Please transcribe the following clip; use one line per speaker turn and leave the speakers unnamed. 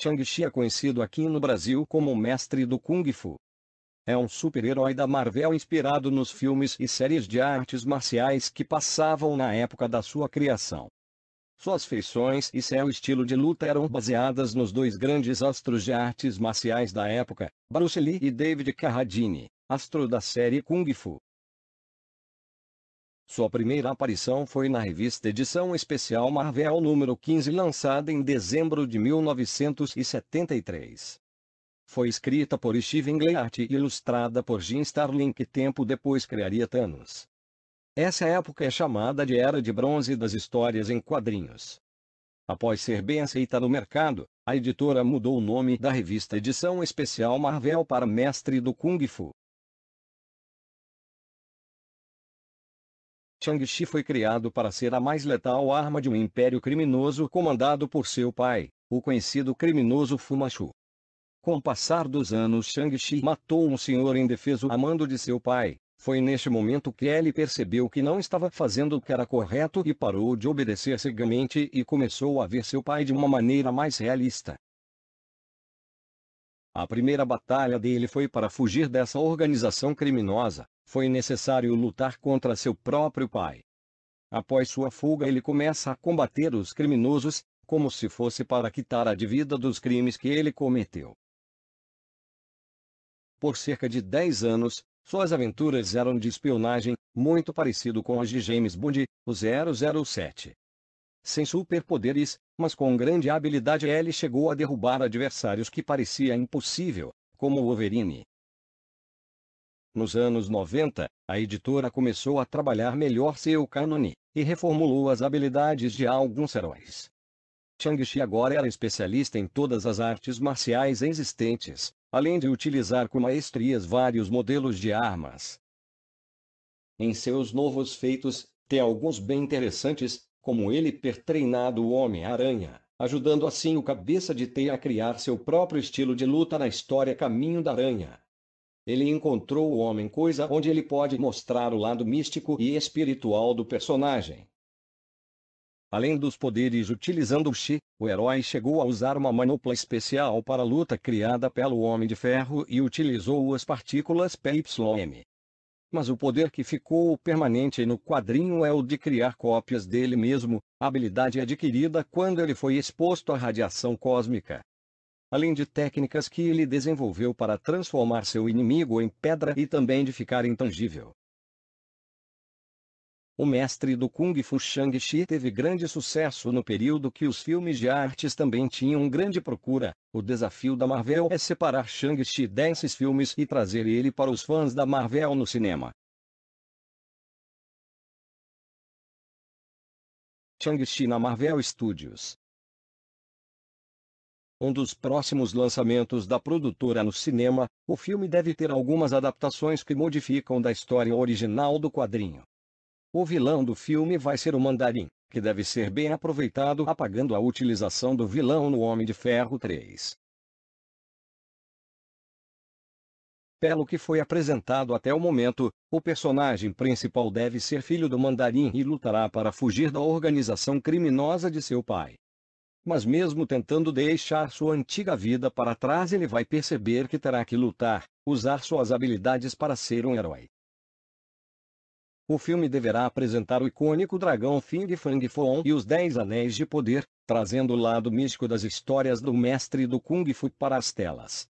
Chang chi é conhecido aqui no Brasil como o mestre do Kung Fu. É um super-herói da Marvel inspirado nos filmes e séries de artes marciais que passavam na época da sua criação. Suas feições e seu estilo de luta eram baseadas nos dois grandes astros de artes marciais da época, Bruce Lee e David Carradine, astro da série Kung Fu. Sua primeira aparição foi na revista edição especial Marvel número 15 lançada em dezembro de 1973. Foi escrita por Steven Gleart e ilustrada por Jim Starlin que tempo depois criaria Thanos. Essa época é chamada de Era de Bronze das histórias em quadrinhos. Após ser bem aceita no mercado, a editora mudou o nome da revista edição especial Marvel para Mestre do Kung Fu. Shang-Chi foi criado para ser a mais letal arma de um império criminoso comandado por seu pai, o conhecido criminoso Fu Com o passar dos anos, Shang-Chi matou um senhor indefeso a mando de seu pai. Foi neste momento que ele percebeu que não estava fazendo o que era correto e parou de obedecer cegamente e começou a ver seu pai de uma maneira mais realista. A primeira batalha dele foi para fugir dessa organização criminosa, foi necessário lutar contra seu próprio pai. Após sua fuga, ele começa a combater os criminosos, como se fosse para quitar a dívida dos crimes que ele cometeu. Por cerca de 10 anos, suas aventuras eram de espionagem, muito parecido com as de James Bond, o 007. Sem superpoderes, mas com grande habilidade ele chegou a derrubar adversários que parecia impossível, como Wolverine, nos anos 90, a editora começou a trabalhar melhor seu cânone, e reformulou as habilidades de alguns heróis. Chang-Chi agora era especialista em todas as artes marciais existentes, além de utilizar com maestrias vários modelos de armas. Em seus novos feitos, tem alguns bem interessantes, como ele ter treinado o Homem-Aranha, ajudando assim o Cabeça de Teia a criar seu próprio estilo de luta na história Caminho da Aranha. Ele encontrou o homem coisa onde ele pode mostrar o lado místico e espiritual do personagem. Além dos poderes utilizando o Chi, o herói chegou a usar uma manopla especial para a luta criada pelo Homem de Ferro e utilizou as partículas PYM. Mas o poder que ficou permanente no quadrinho é o de criar cópias dele mesmo, habilidade adquirida quando ele foi exposto à radiação cósmica além de técnicas que ele desenvolveu para transformar seu inimigo em pedra e também de ficar intangível. O mestre do Kung Fu Shang-Chi teve grande sucesso no período que os filmes de artes também tinham grande procura. O desafio da Marvel é separar Shang-Chi desses filmes e trazer ele para os fãs da Marvel no cinema. Shang-Chi na Marvel Studios um dos próximos lançamentos da produtora no cinema, o filme deve ter algumas adaptações que modificam da história original do quadrinho. O vilão do filme vai ser o Mandarim, que deve ser bem aproveitado apagando a utilização do vilão no Homem de Ferro 3. Pelo que foi apresentado até o momento, o personagem principal deve ser filho do Mandarim e lutará para fugir da organização criminosa de seu pai mas mesmo tentando deixar sua antiga vida para trás, ele vai perceber que terá que lutar, usar suas habilidades para ser um herói. O filme deverá apresentar o icônico dragão Fing Fang Foon e os Dez Anéis de Poder, trazendo o lado místico das histórias do mestre do Kung Fu para as telas.